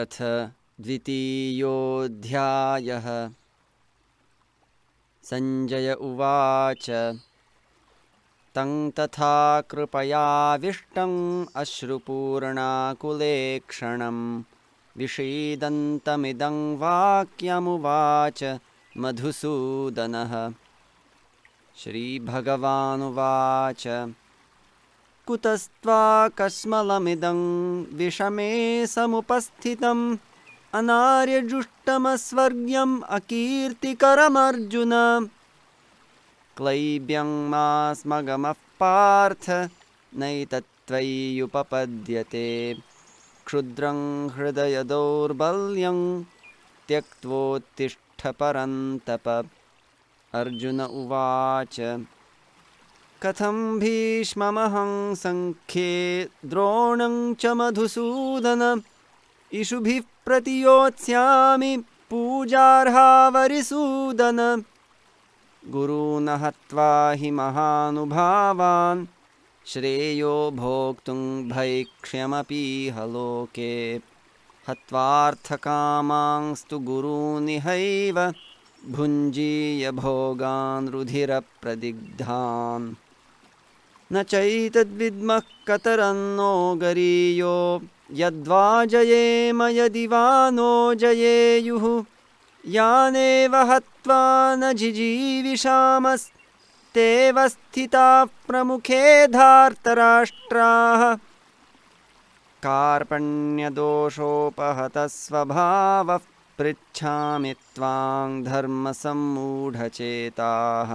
अथ द्वितीयोऽध्यायः सञ्जय उवाच तं तथा कृपयाविष्टम् अश्रुपूर्णाकुलेक्षणं विषीदन्तमिदं वाक्यमुवाच मधुसूदनः श्रीभगवानुवाच कुतस्त्वा कश्मलमिदं विषमे समुपस्थितम् अनार्यजुष्टमस्वर्ग्यम् अकीर्तिकरमर्जुन क्लैब्यं मास्मगमः पार्थ नैतत्त्वय्युपपद्यते क्षुद्रं हृदयदौर्बल्यं त्यक्त्वोत्तिष्ठपरन्तप अर्जुन उवाच कथं सङ्ख्ये द्रोणं च मधुसूदन इषुभिः प्रतियोत्स्यामि पूजार्हवरिसूदन गुरूनहत्वा हि महानुभावान् श्रेयो भोक्तुं हलोके हत्वार्थकामांस्तु गुरूनिहैव भुञ्जीय रुधिरप्रदिग्धान् न चैतद्विद्मः कतरन्नो गरीयो यदि वा नो जयेयुः यानेवहत्वा न जिजीविषामस्तेऽवस्थिताः प्रमुखे धार्तराष्ट्राः कार्पण्यदोषोपहतस्वभावः पृच्छामि त्वां धर्मसम्मूढचेताः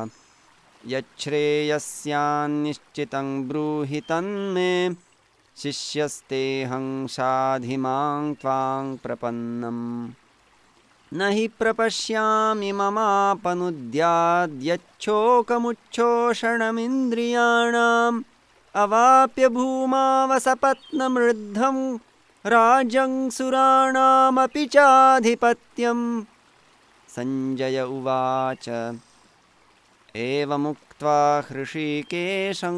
यच्छ्रेयस्यान्निश्चितं ब्रूहितन्मे हंसाधिमां त्वां प्रपन्नम् न हि प्रपश्यामि ममापनुद्याद्यच्छोकमुच्छोषणमिन्द्रियाणाम् अवाप्य राजं सुराणामपि चाधिपत्यं सञ्जय उवाच एवमुक्त्वा हृषीकेशं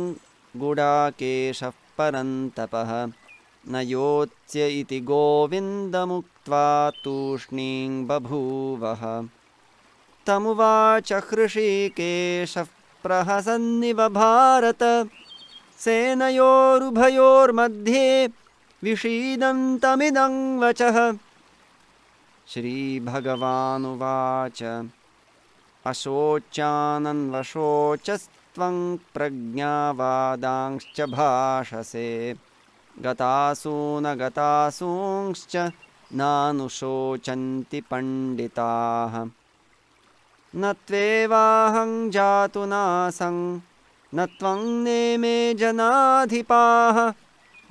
गुडाकेशः परन्तपः न योत्स्य इति गोविन्दमुक्त्वा तूष्णीं बभूवः तमुवाच भारत सेनयोरुभयोर्मध्ये विषीदन्तमिदं वचः श्रीभगवानुवाच अशोचानन्वशोचस्त्वं प्रज्ञावादांश्च भाषसे गतासून नानुशोचन्ति पण्डिताः न त्वेवाहं जातुनासं न त्वं नेमे जनाधिपाः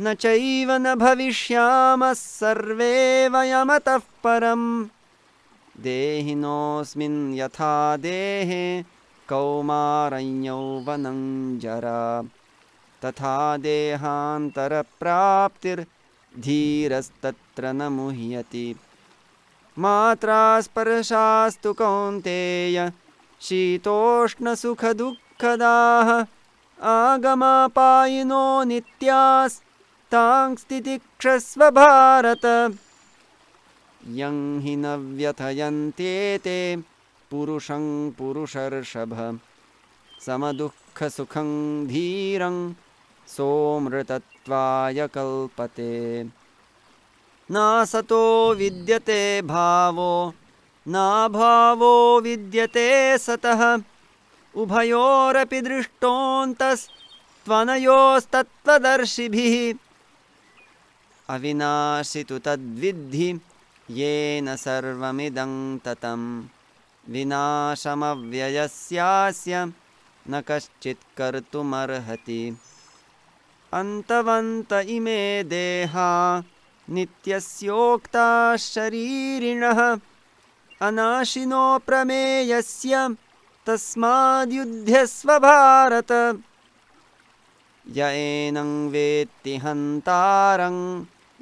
न चैव न भविष्यामः सर्वे वयमतः परम् देहिनोऽस्मिन् यथा देहे कौमारं वनं जरा तथा देहान्तरप्राप्तिर्धीरस्तत्र न मुह्यति मात्रास्पर्शास्तु कौन्तेय शीतोष्णसुखदुःखदाः आगमापायिनो नित्यास्तां भारत यं हि न व्यथयन्ते ते पुरुषं पुरुषर्षभ समदुःखसुखं धीरं सोऽमृतत्वाय कल्पते नासतो विद्यते भावो नाभावो विद्यते सतः उभयोरपि दृष्टोऽन्तस्त्वनयोस्तत्त्वदर्शिभिः अविनाशितु तद्विद्धि येन सर्वमिदं ततं विनाशमव्ययस्यास्य न कश्चित् कर्तुमर्हति अन्तवन्त इमे देहा नित्यस्योक्ता शरीरिणः अनाशिनो प्रमेयस्य तस्माद्युध्यस्वभारत य एनं वेत्ति हन्तारं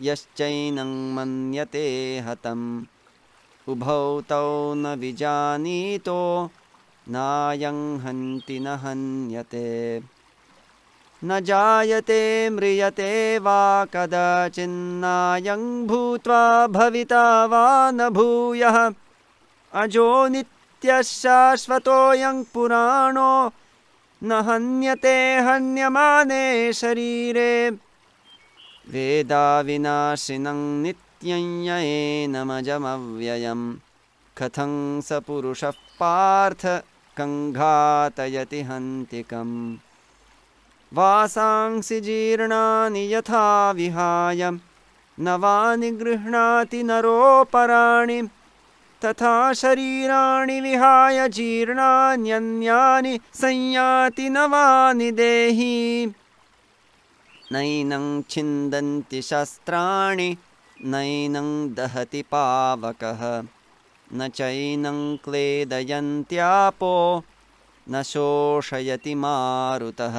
यश्चैनं मन्यते हतम् उभौ तौ न विजानीतो नायं हन्ति न हन्यते न जायते म्रियते वा कदाचिन्नायं भूत्वा भविता वा न भूयः अजो शाश्वतोऽयं पुराणो न हन्यते हन्यमाने शरीरे वेदाविनाशिनं नित्यञ्यये नमजमव्ययं कथं स पुरुषः पार्थकङ्घातयति हन्तिकं वासांसि जीर्णानि यथा विहाय नवानि गृह्णाति नरोपराणि तथा शरीराणि विहाय जीर्णान्यन्यानि संयाति नवानि देही नैनं छिन्दन्ति शस्त्राणि नैनं दहति पावकः न चैनं क्लेदयन्त्यापो न शोषयति मारुतः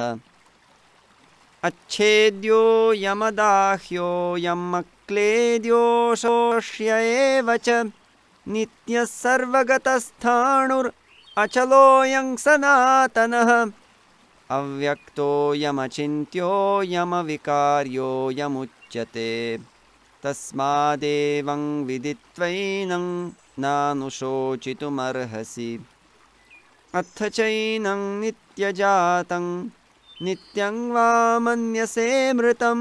अच्छेद्यो यमदाह्यो यमक्लेद्यो शोष्य एव च सर्वगतस्थाणुर् अचलोऽयं सनातनः अव्यक्तो यमचिन्त्यो यमविकार्यो यमुच्यते तस्मादेवं विदित्वैनं नानुशोचितुमर्हसि अथ चैनं नित्यजातं नित्यं वा मन्यसे मृतं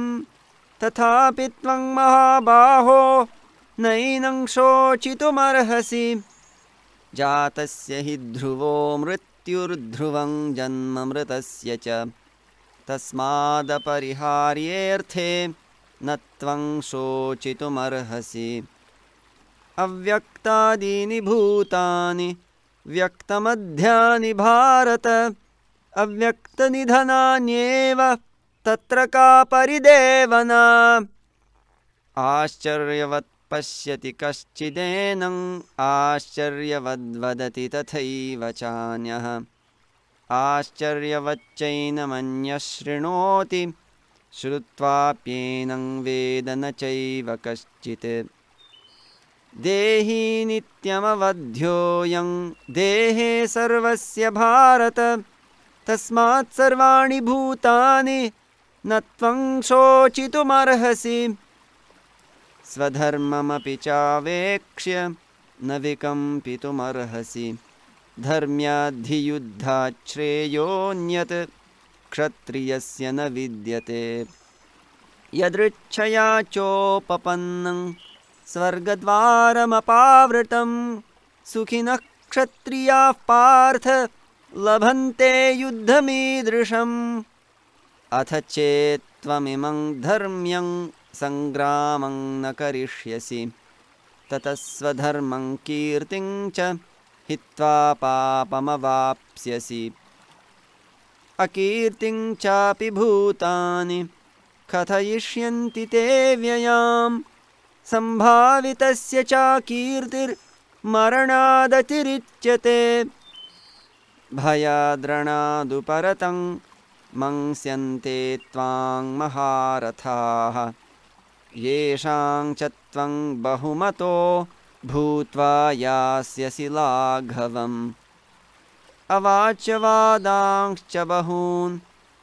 तथापि त्वं महाबाहो नैनं शोचितुमर्हसि जातस्य हि ध्रुवो मृत् त्युर्ध्रुवं जन्ममृतस्य च तस्मादपरिहार्येऽर्थे न त्वं शोचितुमर्हसि अव्यक्तादीनि भूतानि व्यक्तमध्यानि भारत अव्यक्तनिधनान्येव तत्र का परिदेवना आश्चर्यवत् पश्यति कश्चिदेनम् आश्चर्यवद्वदति तथैव चान्यः आश्चर्यवच्चैनमन्यशृणोति श्रुत्वाप्येनं वेद न चैव कश्चित् देही नित्यमवध्योऽयं देहे सर्वस्य भारत तस्मात् सर्वाणि भूतानि न त्वं शोचितुमर्हसि स्वधर्ममपि चावेक्ष्य न विकम्पितुमर्हसि धर्म्याद्धियुद्धाच्छ्रेयोऽन्यत् क्षत्रियस्य न विद्यते यदृच्छया चोपपन्नं स्वर्गद्वारमपावृतं सुखिनः क्षत्रियाः पार्थ लभन्ते युद्धमीदृशम् अथ चेत्त्वमिमं धर्म्यं सङ्ग्रामं न करिष्यसि ततस्वधर्मं कीर्तिं च हित्वा पापमवाप्स्यसि अकीर्तिं चापि भूतानि कथयिष्यन्ति ते व्ययां सम्भावितस्य चाकीर्तिर्मरणादतिरिच्यते भयाद्रणादुपरतं मंस्यन्ते त्वां महारथाः येषां च त्वं बहुमतो भूत्वा यास्यसि लाघवम् अवाच्यवादांश्च बहून्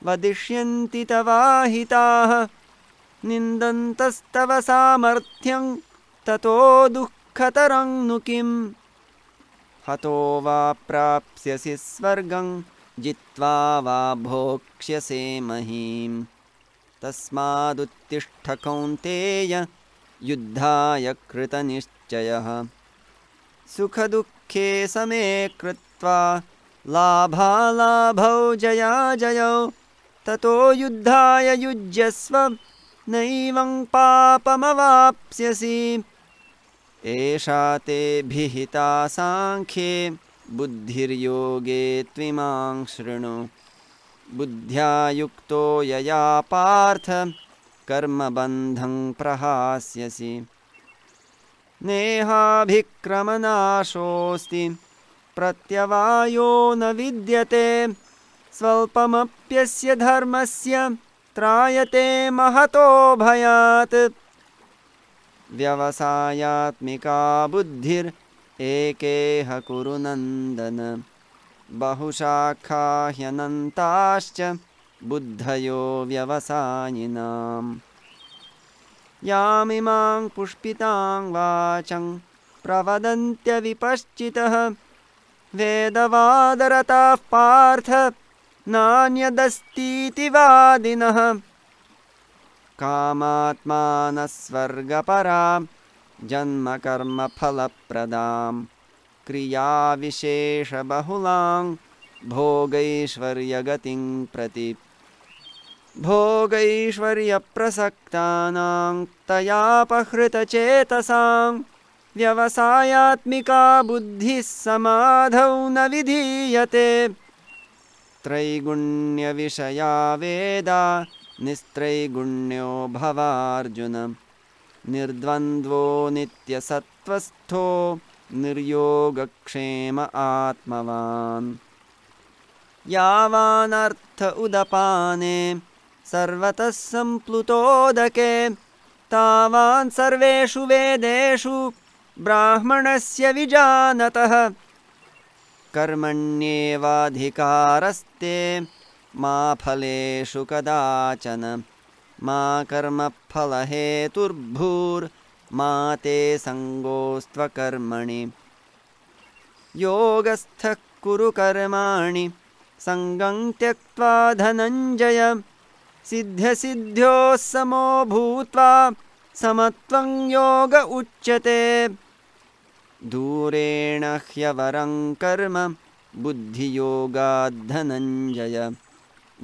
वदिष्यन्ति तवाहिताः निन्दन्तस्तव सामर्थ्यं ततो दुःखतरं नु किं हतो वा प्राप्स्यसि स्वर्गं जित्वा वा भोक्ष्यसे महीम् तस्मादुत्तिष्ठकौन्तेय युद्धाय कृतनिश्चयः सुखदुःखे समे कृत्वा लाभालाभौ जया ततो युद्धाय युज्यस्व नैवं पापमवाप्स्यसि एषा भिहिता साङ्ख्ये बुद्धिर्योगे त्विमां शृणु बुद्ध्यायुक्तो यया पार्थ कर्मबन्धं प्रहास्यसि नेहाभिक्रमनाशोऽस्ति प्रत्यवायो न विद्यते स्वल्पमप्यस्य धर्मस्य त्रायते महतो भयात् व्यवसायात्मिका एकेह कुरु नन्दन बहुशाखा ह्यनन्ताश्च बुद्धयो व्यवसायिनां यामिमां पुष्पितां वाचं प्रवदन्त्यविपश्चितः वेदवादरताः पार्थ नान्यदस्तीति वादिनः कामात्मानः स्वर्गपरां जन्मकर्मफलप्रदाम् क्रियाविशेषबहुलां भोगैश्वर्यगतिं प्रति भोगैश्वर्यप्रसक्तानां तयापहृतचेतसां व्यवसायात्मिका बुद्धिः समाधौ न विधीयते त्रैगुण्यविषया वेदा निस्त्रैगुण्यो भवर्जुनं निर्द्वन्द्वो नित्यसत्त्वस्थो निर्योगक्षेम आत्मवान् यावानर्थ उदपाने सर्वतः सम्प्लुतोदके तावान् सर्वेषु वेदेषु ब्राह्मणस्य विजानतः कर्मण्येवाधिकारस्ते मा फलेषु कदाचन मा कर्मफलहेतुर्भूर् मा ते सङ्गोस्त्वकर्मणि योगस्थः कुरु कर्माणि सङ्गं त्यक्त्वा धनञ्जय सिद्ध्यसिद्ध्योः समो भूत्वा समत्वं योग उच्यते दूरेण ह्यवरं कर्म बुद्धियोगाद्धनञ्जय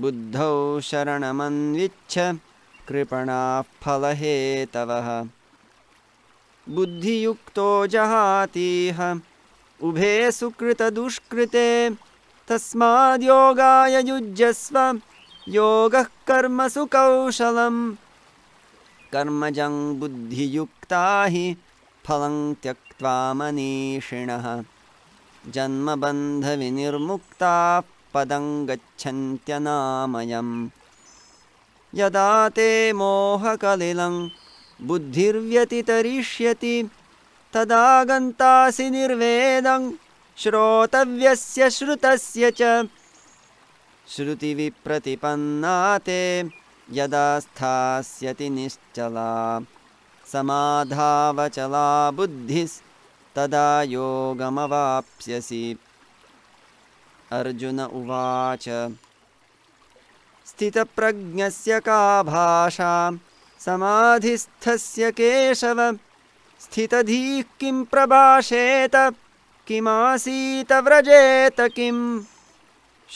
बुद्धौ शरणमन्विच्छ कृपणाफलहेतवः बुद्धियुक्तो जहातीह उभे सुकृतदुष्कृते तस्माद्योगाय कर्मसु कर्मसुकौशलं कर्मजं बुद्धियुक्ता हि फलं त्यक्त्वा मनीषिणः जन्मबन्धविनिर्मुक्ता पदं गच्छन्त्यनामयं यदा ते मोहकलिलं बुद्धिर्व्यतितरिष्यति तदा गन्तासि निर्वेदं श्रोतव्यस्य श्रुतस्य च श्रुतिविप्रतिपन्ना ते यदा स्थास्यति निश्चला समाधावचला बुद्धिस्तदा योगमवाप्स्यसि अर्जुन उवाच स्थितप्रज्ञस्य का भाषा समाधिस्थस्य केशव स्थितधीः किं प्रभाषेत किमासीत व्रजेत किम्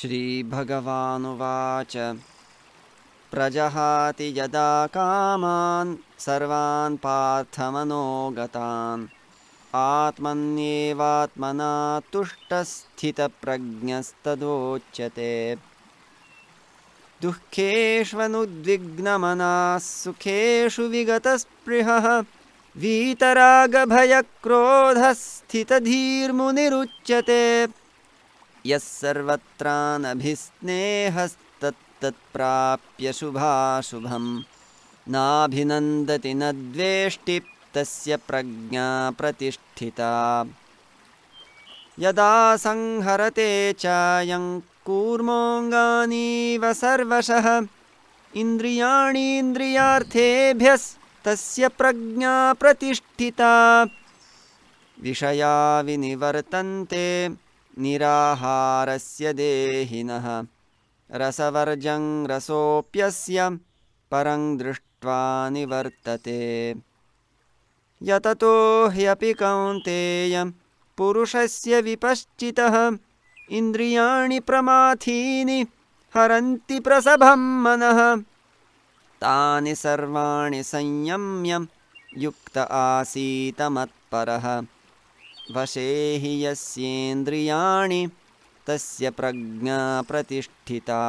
श्रीभगवानुवाच प्रजहाति यदा कामान् सर्वान् पार्थमनोगतान् आत्मन्येवात्मना तुष्टस्थितप्रज्ञस्तदोच्यते दुःखेष्वनुद्विग्नमनाः सुखेषु विगतस्पृहः वीतरागभयक्रोधस्थितधीर्मुनिरुच्यते यः सर्वत्रानभिस्नेहस्तत्तत्प्राप्य शुभाशुभं नाभिनन्दति न तस्य प्रज्ञा प्रतिष्ठिता यदा संहरते चायं कूर्मोऽङ्गानीव सर्वशः इन्द्रियाणीन्द्रियार्थेभ्यस्तस्य प्रज्ञा प्रतिष्ठिता विषया विनिवर्तन्ते निराहारस्य देहिनः रसवर्जं रसोऽप्यस्य परं दृष्ट्वा निवर्तते यततो ह्यपि कौन्तेयं पुरुषस्य विपश्चितः इन्द्रियाणि प्रमाथीनि हरन्ति प्रसभं मनः तानि सर्वाणि संयम्य युक्त आसीत मत्परः वशे हि यस्येन्द्रियाणि तस्य प्रज्ञा प्रतिष्ठिता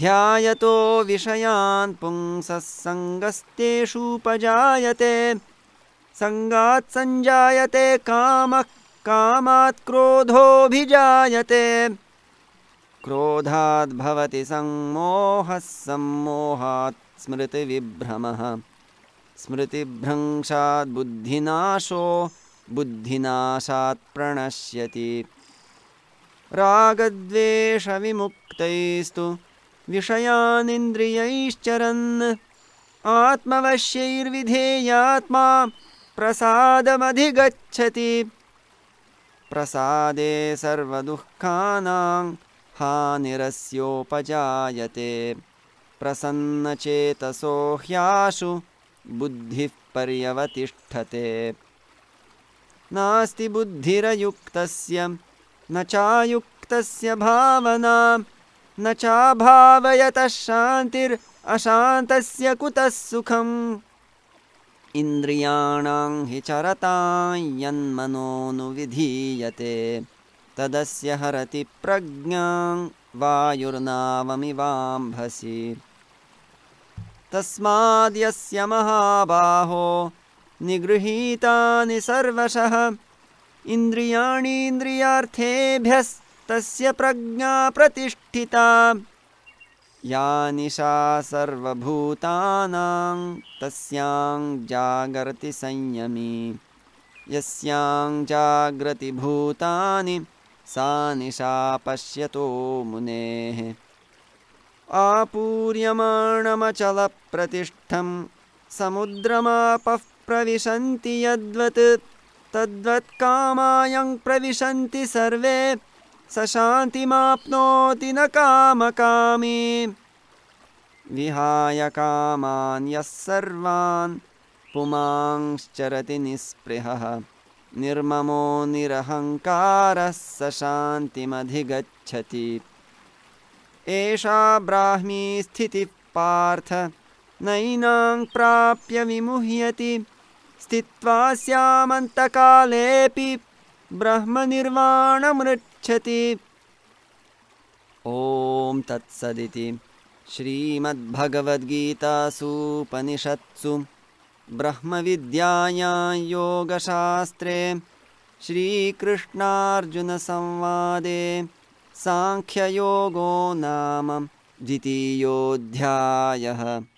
ध्यायतो विषयान् पुंसः सङ्गस्तेषूपजायते सङ्गात् सञ्जायते कामः कामात् क्रोधोऽभिजायते क्रोधाद्भवति सम्मोहः सम्मोहात् स्मृतिविभ्रमः स्मृतिभ्रंशाद्बुद्धिनाशो बुद्धिनाशात् प्रणश्यति रागद्वेषविमुक्तैस्तु विषयानिन्द्रियैश्चरन् आत्मवश्यैर्विधेयात्मा प्रसादमधिगच्छति प्रसादे सर्वदुःखानां हानिरस्योपजायते प्रसन्नचेतसो ह्याशु बुद्धिः पर्यवतिष्ठते नास्ति बुद्धिरयुक्तस्य न चायुक्तस्य भावनां न चाभावयतः शान्तिरशान्तस्य कुतः सुखम् इन्द्रियाणां हि चरता यन्मनोनुविधीयते तदस्य हरति प्रज्ञां वायुर्नावमिवाम्भसि तस्माद्यस्य महाबाहो निगृहीतानि सर्वशः इन्द्रियाणीन्द्रियार्थेभ्यस्तस्य प्रज्ञा प्रतिष्ठिता या निशा सर्वभूतानां तस्यां जागर्ति संयमी यस्यां भूतानि सा निशा पश्यतो मुनेः आपूर्यमाणमचलप्रतिष्ठं समुद्रमापः प्रविशन्ति यद्वत् तद्वत् कामायं प्रविशन्ति सर्वे स शान्तिमाप्नोति न कामकामी विहाय कामान् यः सर्वान् पुमांश्चरति निःस्पृहः निर्ममो निरहङ्कारः शान्तिमधिगच्छति एषा ब्राह्मी स्थितिः पार्थ नैनां प्राप्य विमुह्यति स्थित्वा स्यामन्तकालेऽपि ब्रह्मनिर्वाणमृच्छ गच्छति ॐ तत्सदिति श्रीमद्भगवद्गीतासूपनिषत्सु ब्रह्मविद्यायां योगशास्त्रे श्रीकृष्णार्जुनसंवादे साङ्ख्ययोगो नाम द्वितीयोऽध्यायः